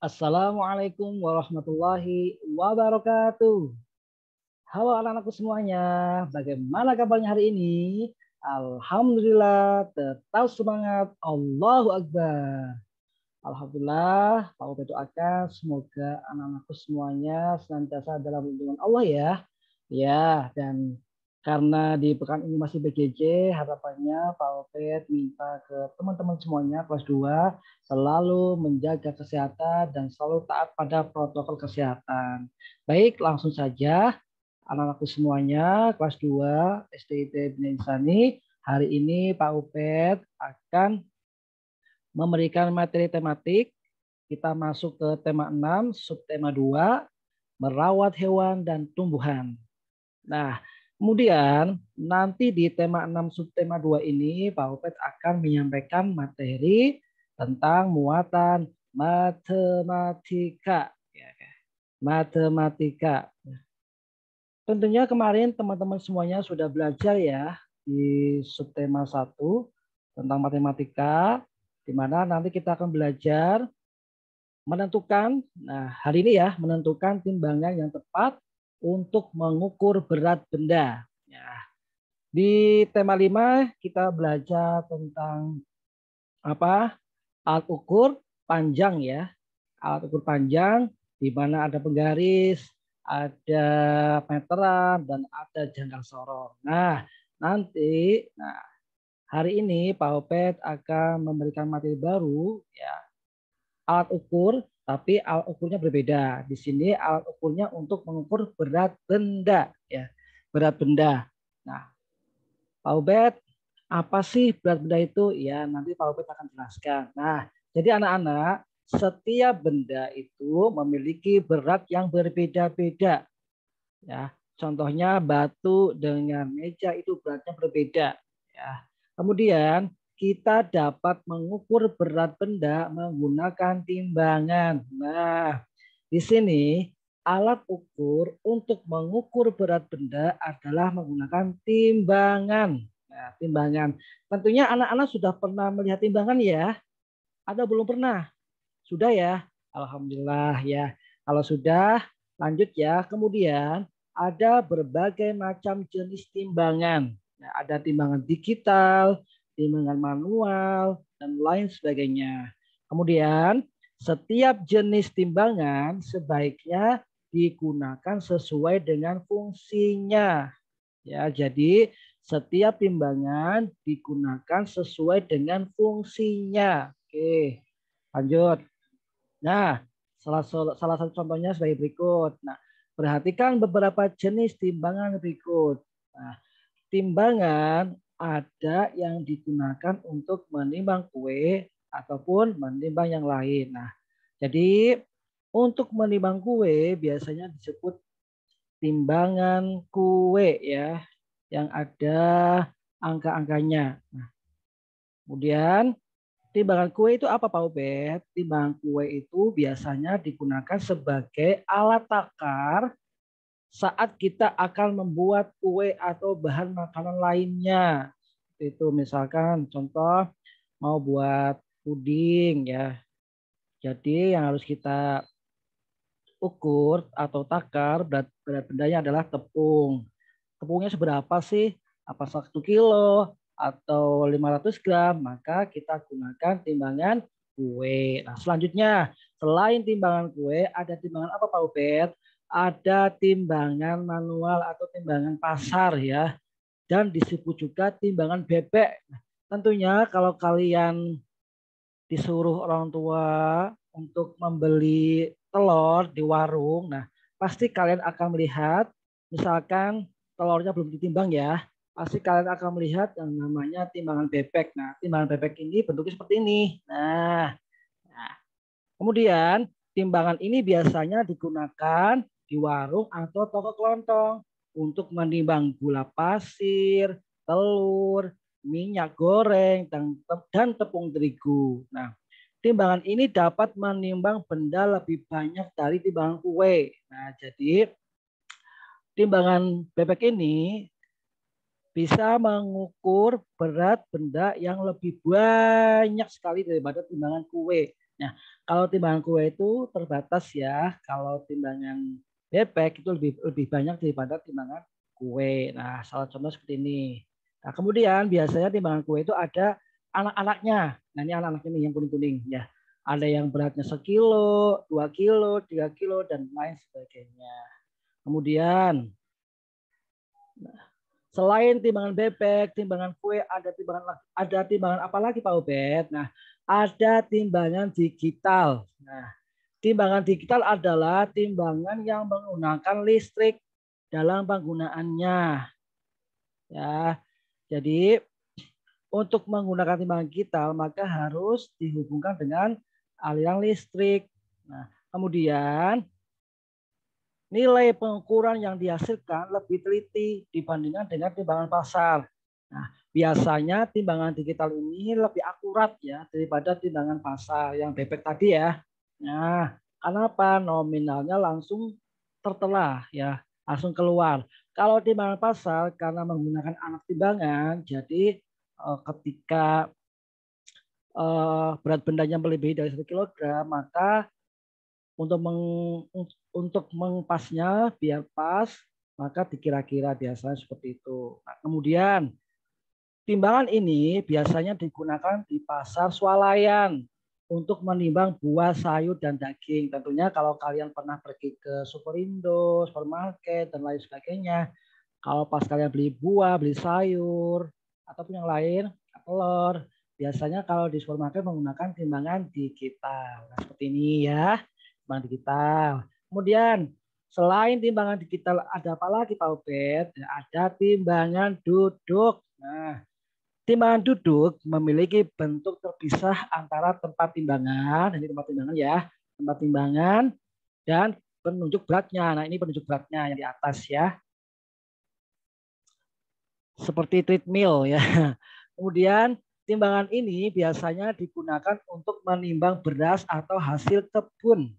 Assalamualaikum warahmatullahi wabarakatuh. Halo anak-anakku semuanya, bagaimana kabarnya hari ini? Alhamdulillah, tetap semangat. Allahu Akbar. Alhamdulillah, Pak ustadz doakan semoga anak-anakku semuanya senantiasa dalam lindungan Allah ya. Ya, dan karena di pekan ini masih BJJ, harapannya Pak Opet minta ke teman-teman semuanya kelas 2 selalu menjaga kesehatan dan selalu taat pada protokol kesehatan. Baik, langsung saja anak-anakku semuanya kelas 2 STIT Bina Hari ini Pak Upet akan memberikan materi tematik. Kita masuk ke tema 6, subtema 2, merawat hewan dan tumbuhan. Nah, Kemudian nanti di tema 6 subtema 2 ini Pak Upet akan menyampaikan materi tentang muatan matematika. Ya, matematika. Tentunya kemarin teman-teman semuanya sudah belajar ya di subtema 1 tentang matematika di mana nanti kita akan belajar menentukan nah hari ini ya menentukan timbangan yang tepat untuk mengukur berat benda. Ya. Di tema 5 kita belajar tentang apa? alat ukur panjang ya. Alat ukur panjang di mana ada penggaris, ada meteran dan ada jangkar sorong. Nah, nanti nah hari ini Pak Opet akan memberikan materi baru ya alat ukur tapi alat ukurnya berbeda. Di sini alat ukurnya untuk mengukur berat benda, ya berat benda. Nah, Pak Ubed, apa sih berat benda itu? Ya nanti Pak Ubed akan jelaskan. Nah, jadi anak-anak setiap benda itu memiliki berat yang berbeda-beda. Ya, contohnya batu dengan meja itu beratnya berbeda. Ya. Kemudian kita dapat mengukur berat benda menggunakan timbangan. Nah, di sini alat ukur untuk mengukur berat benda adalah menggunakan timbangan. Nah, timbangan. Tentunya anak-anak sudah pernah melihat timbangan ya? Ada belum pernah? Sudah ya? Alhamdulillah ya. Kalau sudah, lanjut ya. Kemudian ada berbagai macam jenis timbangan. Nah, ada timbangan digital, timbangan manual, dan lain sebagainya. Kemudian, setiap jenis timbangan sebaiknya digunakan sesuai dengan fungsinya. Ya, jadi setiap timbangan digunakan sesuai dengan fungsinya. Oke, lanjut. Nah, salah, salah satu contohnya sebagai berikut. Nah, perhatikan beberapa jenis timbangan berikut. Nah, timbangan ada yang digunakan untuk menimbang kue ataupun menimbang yang lain. Nah, jadi untuk menimbang kue biasanya disebut timbangan kue ya yang ada angka-angkanya. Nah, kemudian timbangan kue itu apa Pak Ubed? Timbangan kue itu biasanya digunakan sebagai alat takar saat kita akan membuat kue atau bahan makanan lainnya. Itu misalkan contoh mau buat puding ya. Jadi yang harus kita ukur atau takar berat, berat bendanya adalah tepung. Tepungnya seberapa sih? Apa satu kilo atau 500 gram? Maka kita gunakan timbangan kue. Nah, selanjutnya, selain timbangan kue, ada timbangan apa Pak Ubed? ada timbangan manual atau timbangan pasar ya. Dan disebut juga timbangan bebek. Tentunya kalau kalian disuruh orang tua untuk membeli telur di warung, nah pasti kalian akan melihat misalkan telurnya belum ditimbang ya, pasti kalian akan melihat yang namanya timbangan bebek. Nah, timbangan bebek ini bentuknya seperti ini. Nah, nah. kemudian timbangan ini biasanya digunakan di warung atau toko kelontong untuk menimbang gula pasir, telur, minyak goreng, dan tepung terigu. Nah, timbangan ini dapat menimbang benda lebih banyak dari timbangan kue. Nah, jadi timbangan bebek ini bisa mengukur berat benda yang lebih banyak sekali daripada timbangan kue. Nah, kalau timbangan kue itu terbatas ya. Kalau timbangan bebek itu lebih lebih banyak daripada timbangan kue. Nah, salah contoh seperti ini. Nah, kemudian biasanya timbangan kue itu ada anak-anaknya. Nah, ini anak anak ini yang kuning-kuning ya. Ada yang beratnya sekilo, dua kilo, tiga kilo, dan lain sebagainya. Kemudian, nah, selain timbangan bebek, timbangan kue, ada timbangan ada timbangan apa lagi Pak Ubed? Nah, ada timbangan digital. Nah, Timbangan digital adalah timbangan yang menggunakan listrik dalam penggunaannya. Ya. Jadi untuk menggunakan timbangan digital maka harus dihubungkan dengan aliran listrik. Nah, kemudian nilai pengukuran yang dihasilkan lebih teliti dibandingkan dengan timbangan pasar. Nah, biasanya timbangan digital ini lebih akurat ya daripada timbangan pasar yang bebek tadi ya. Nah, kenapa nominalnya langsung tertelah ya, langsung keluar. Kalau timbangan pasar karena menggunakan anak timbangan, jadi eh, ketika eh, berat bendanya melebihi dari 1 kg, maka untuk meng, untuk mengpasnya biar pas, maka dikira-kira biasanya seperti itu. Nah, kemudian timbangan ini biasanya digunakan di pasar swalayan untuk menimbang buah, sayur, dan daging. Tentunya kalau kalian pernah pergi ke Superindo, supermarket, dan lain sebagainya, kalau pas kalian beli buah, beli sayur, ataupun yang lain, telur, biasanya kalau di supermarket menggunakan timbangan digital. Nah, seperti ini ya, timbangan digital. Kemudian, selain timbangan digital, ada apa lagi Pak Ubed? Ya, ada timbangan duduk. Nah, Timbangan duduk memiliki bentuk terpisah antara tempat timbangan, ini tempat timbangan ya, tempat timbangan dan penunjuk beratnya. Nah, ini penunjuk beratnya yang di atas ya. Seperti treadmill ya. Kemudian timbangan ini biasanya digunakan untuk menimbang beras atau hasil kebun.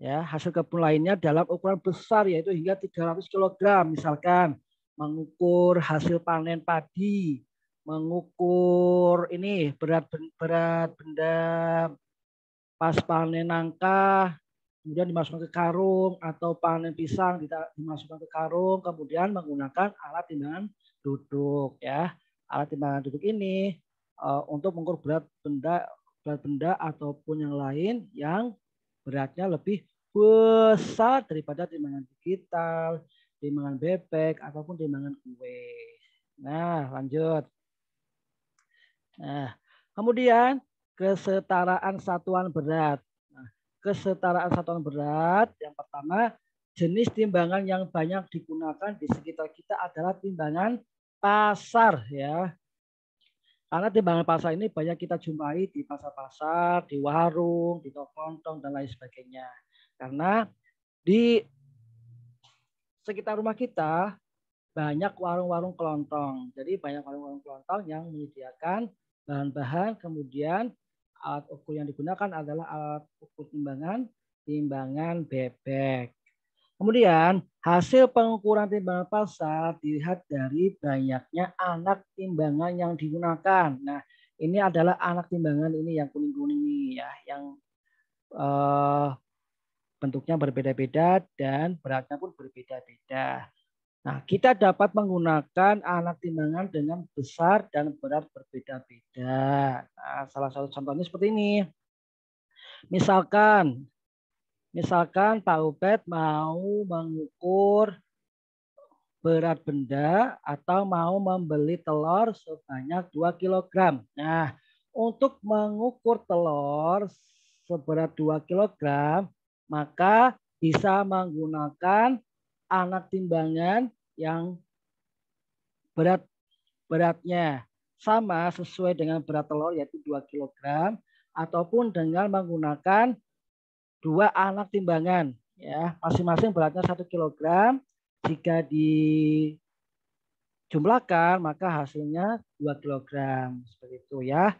Ya, hasil kebun lainnya dalam ukuran besar yaitu hingga 300 kg misalkan mengukur hasil panen padi, mengukur ini berat berat benda pas panen nangka, kemudian dimasukkan ke karung atau panen pisang dimasukkan ke karung, kemudian menggunakan alat timbangan duduk ya. Alat timbangan duduk ini eh, untuk mengukur berat benda berat benda ataupun yang lain yang beratnya lebih besar daripada timbangan digital timbangan bebek ataupun timbangan kue. Nah, lanjut. Nah, kemudian kesetaraan satuan berat. Nah, kesetaraan satuan berat yang pertama jenis timbangan yang banyak digunakan di sekitar kita adalah timbangan pasar ya. Karena timbangan pasar ini banyak kita jumpai di pasar-pasar, di warung, di toko lontong dan lain sebagainya. Karena di sekitar rumah kita banyak warung-warung kelontong. Jadi banyak warung-warung kelontong yang menyediakan bahan-bahan, kemudian alat ukur yang digunakan adalah alat ukur timbangan, timbangan bebek. Kemudian hasil pengukuran timbangan pasar dilihat dari banyaknya anak timbangan yang digunakan. Nah, ini adalah anak timbangan ini yang kuning-kuning ini ya, yang uh, bentuknya berbeda-beda dan beratnya pun berbeda-beda. Nah, kita dapat menggunakan alat timbangan dengan besar dan berat berbeda-beda. Nah, salah satu contohnya seperti ini. Misalkan, misalkan Pak Ubed mau mengukur berat benda atau mau membeli telur sebanyak 2 kg. Nah, untuk mengukur telur seberat 2 kg, maka bisa menggunakan anak timbangan yang berat beratnya sama sesuai dengan berat telur yaitu 2 kg ataupun dengan menggunakan dua anak timbangan ya masing-masing beratnya 1 kg jika dijumlahkan maka hasilnya 2 kg seperti itu ya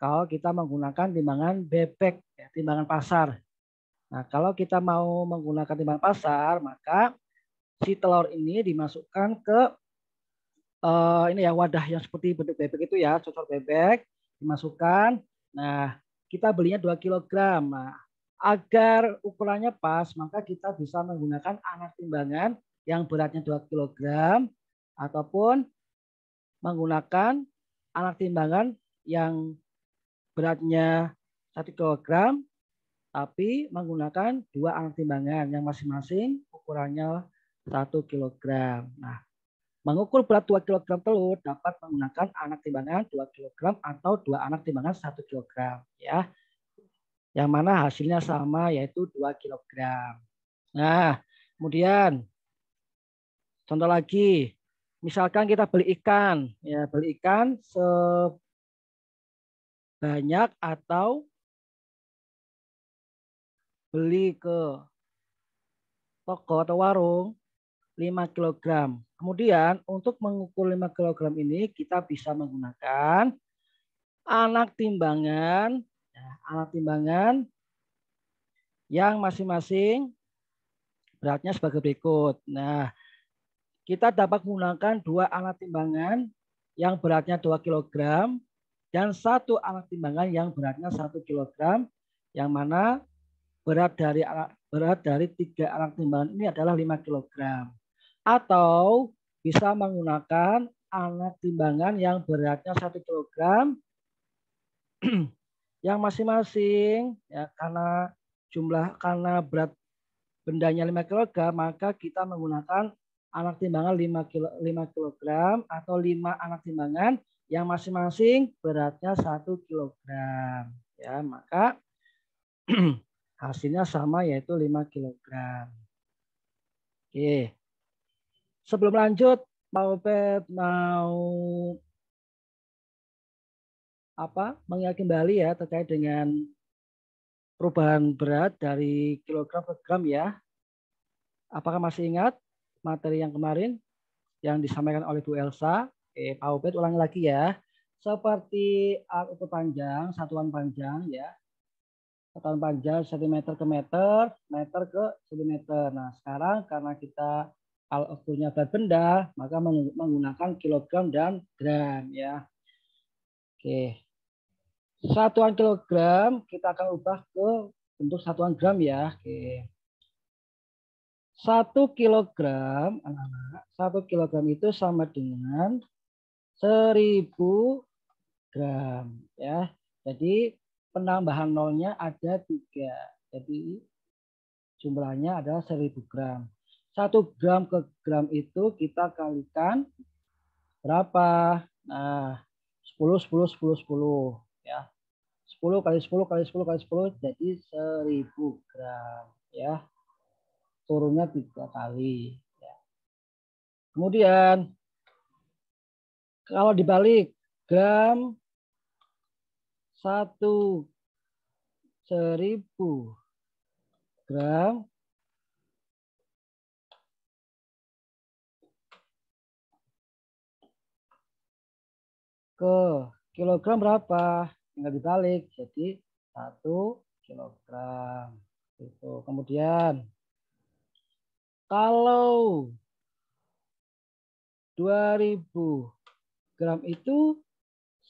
kalau kita menggunakan timbangan bebek ya, timbangan pasar Nah, kalau kita mau menggunakan timbang pasar, maka si telur ini dimasukkan ke uh, ini ya wadah yang seperti bentuk bebek itu ya, cocok bebek dimasukkan. Nah, kita belinya 2 kg. Nah, agar ukurannya pas, maka kita bisa menggunakan anak timbangan yang beratnya 2 kg ataupun menggunakan anak timbangan yang beratnya 1 kg tapi menggunakan dua alat timbangan yang masing-masing ukurannya 1 kg. Nah, mengukur berat 2 kg telur dapat menggunakan anak timbangan 2 kg atau dua anak timbangan 1 kg ya. Yang mana hasilnya sama yaitu 2 kg. Nah, kemudian contoh lagi, misalkan kita beli ikan, ya beli ikan sebanyak atau beli ke toko atau warung 5 kg. Kemudian untuk mengukur 5 kg ini kita bisa menggunakan anak timbangan, nah, anak timbangan yang masing-masing beratnya sebagai berikut. Nah, kita dapat menggunakan dua alat timbangan yang beratnya 2 kg dan satu alat timbangan yang beratnya 1 kg yang mana berat dari berat dari tiga anak timbangan ini adalah 5 kg. Atau bisa menggunakan anak timbangan yang beratnya 1 kg yang masing-masing ya karena jumlah karena berat bendanya 5 kg maka kita menggunakan anak timbangan 5 kilo, 5 kg atau 5 anak timbangan yang masing-masing beratnya 1 kg ya maka Hasilnya sama yaitu 5 kg. Oke. Sebelum lanjut, Pak Opet mau apa mengingat kembali ya terkait dengan perubahan berat dari kilogram ke gram ya. Apakah masih ingat materi yang kemarin yang disampaikan oleh Bu Elsa? Eh, Pak Ubed ulangi lagi ya. Seperti arc panjang, satuan panjang ya. Total panjang sentimeter ke meter, meter ke sentimeter. Nah, sekarang karena kita al ukurnya berat benda, maka menggunakan kilogram dan gram ya. Oke. Satuan kilogram kita akan ubah ke bentuk satuan gram ya. Oke. Satu kilogram, anak-anak, satu kilogram itu sama dengan seribu gram ya. Jadi penambahan nolnya ada tiga. Jadi jumlahnya adalah 1000 gram. 1 gram ke gram itu kita kalikan berapa? Nah, 10, 10, 10, 10. Ya. 10 kali 10 kali 10 kali 10 jadi 1000 gram. Ya. Turunnya tiga kali. Ya. Kemudian, kalau dibalik, gram satu seribu gram ke kilogram berapa? Tinggal dibalik. Jadi satu kilogram. Itu. Kemudian kalau 2000 gram itu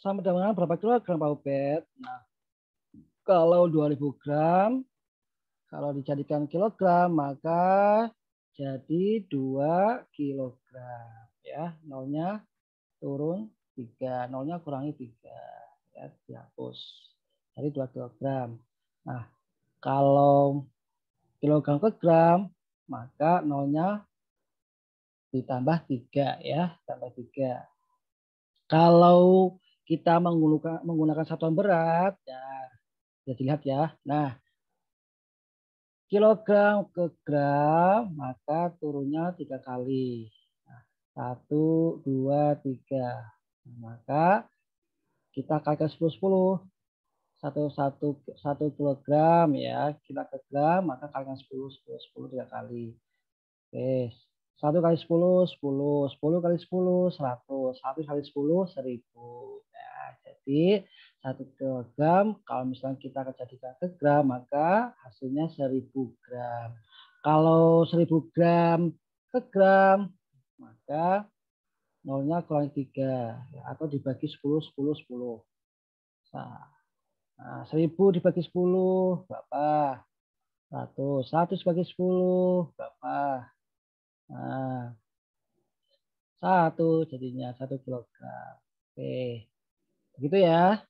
sama dengan berapa kilogram Pak Ubed? Nah, kalau 2000 gram, kalau dijadikan kilogram, maka jadi 2 kilogram. Ya, nolnya turun 3, nolnya kurangi 3. Ya, dihapus. Jadi 2 kilogram. Nah, kalau kilogram ke gram, maka nolnya ditambah 3 ya, tambah 3. Kalau kita menggunakan, menggunakan satuan berat, ya, kita lihat ya. Nah, kilogram ke gram, maka turunnya tiga kali. Nah, satu, dua, tiga. Nah, maka kita kalikan sepuluh, sepuluh, Satu, satu, satu kilogram ya, kita ke gram, maka kalikan sepuluh, sepuluh, sepuluh tiga kali. Oke, satu kali sepuluh, sepuluh, sepuluh kali sepuluh, 100. 1 kali sepuluh, seribu. Jadi satu kilogram kalau misalnya kita kejadikan ke gram maka hasilnya seribu gram. Kalau seribu gram ke gram maka nolnya kurang tiga atau dibagi sepuluh sepuluh sepuluh Nah, nah dibagi sepuluh berapa? satu satu dibagi sepuluh berapa? Nah, satu jadinya satu kilogram. Oke. Gitu ya.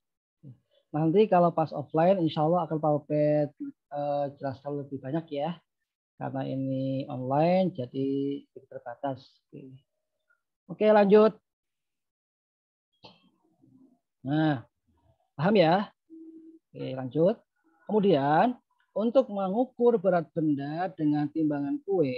Nanti kalau pas offline, insya Allah akan Pak Ubed uh, jelaskan lebih banyak ya. Karena ini online, jadi terbatas. Oke, Oke lanjut. Nah, paham ya? Oke, lanjut. Kemudian, untuk mengukur berat benda dengan timbangan kue,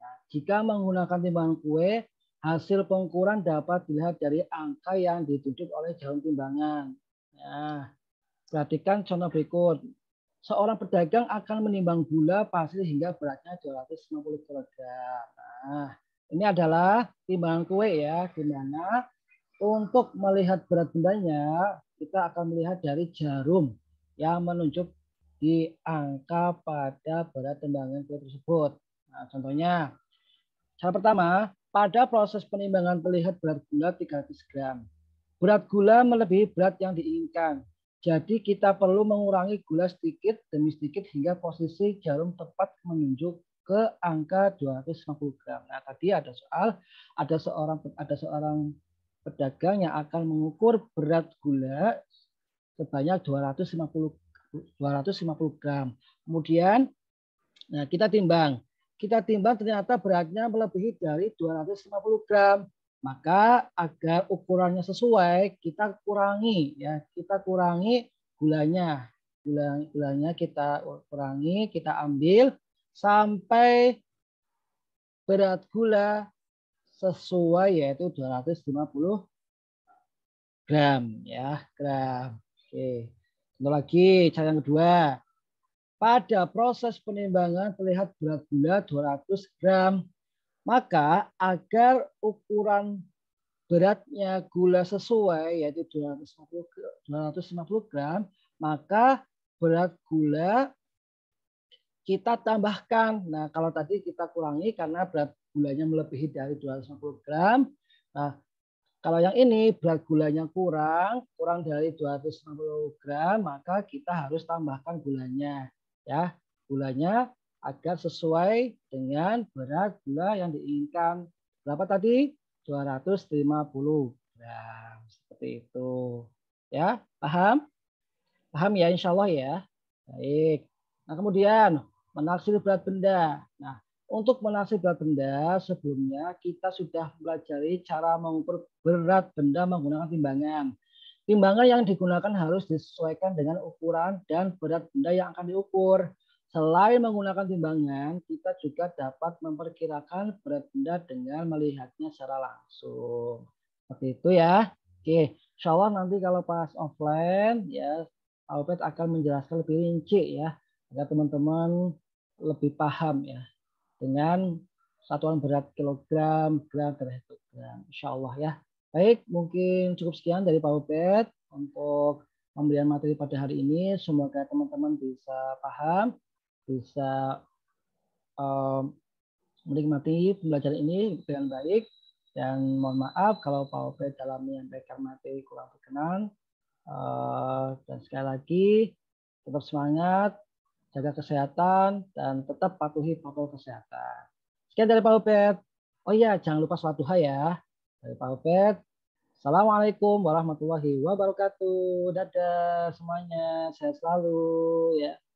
nah, jika menggunakan timbangan kue, Hasil pengukuran dapat dilihat dari angka yang ditunjuk oleh jarum timbangan. Nah, perhatikan contoh berikut. Seorang pedagang akan menimbang gula pasir hingga beratnya 250 kg. Nah, ini adalah timbangan kue ya, di untuk melihat berat bendanya kita akan melihat dari jarum yang menunjuk di angka pada berat timbangan kue tersebut. Nah, contohnya, cara pertama, pada proses penimbangan terlihat berat gula 300 gram. Berat gula melebihi berat yang diinginkan. Jadi kita perlu mengurangi gula sedikit demi sedikit hingga posisi jarum tepat menunjuk ke angka 250 gram. Nah, tadi ada soal ada seorang ada seorang pedagang yang akan mengukur berat gula sebanyak 250 250 gram. Kemudian nah kita timbang kita timbang ternyata beratnya melebihi dari 250 gram. Maka agar ukurannya sesuai, kita kurangi ya, kita kurangi gulanya. Gula, gulanya kita kurangi, kita ambil sampai berat gula sesuai yaitu 250 gram ya, gram. Oke. satu lagi cara yang kedua. Pada proses penimbangan terlihat berat gula 200 gram. Maka agar ukuran beratnya gula sesuai yaitu 250, 250 gram, maka berat gula kita tambahkan. Nah, kalau tadi kita kurangi karena berat gulanya melebihi dari 250 gram. Nah, kalau yang ini berat gulanya kurang, kurang dari 250 gram, maka kita harus tambahkan gulanya ya gulanya agar sesuai dengan berat gula yang diinginkan berapa tadi 250 gram seperti itu ya paham paham ya insya Allah ya baik nah kemudian menaksir berat benda nah untuk menaksir berat benda sebelumnya kita sudah mempelajari cara mengukur berat benda menggunakan timbangan Timbangan yang digunakan harus disesuaikan dengan ukuran dan berat benda yang akan diukur. Selain menggunakan timbangan, kita juga dapat memperkirakan berat benda dengan melihatnya secara langsung. Seperti itu ya. Oke, insya Allah nanti kalau pas offline ya Alpet akan menjelaskan lebih rinci ya agar teman-teman lebih paham ya dengan satuan berat kilogram, gram, dan hektogram. Insya Allah ya. Baik, mungkin cukup sekian dari Pak Ubed untuk pemberian materi pada hari ini. Semoga teman-teman bisa paham, bisa um, menikmati pembelajaran ini dengan baik. Dan mohon maaf kalau Pak Ubed dalam menyampaikan materi kurang berkenan. Uh, dan sekali lagi, tetap semangat, jaga kesehatan, dan tetap patuhi protokol kesehatan. Sekian dari Pak Ubed. Oh iya, jangan lupa suatu hal ya dari Pak Opet, Assalamualaikum warahmatullahi wabarakatuh. Dadah semuanya, sehat selalu ya.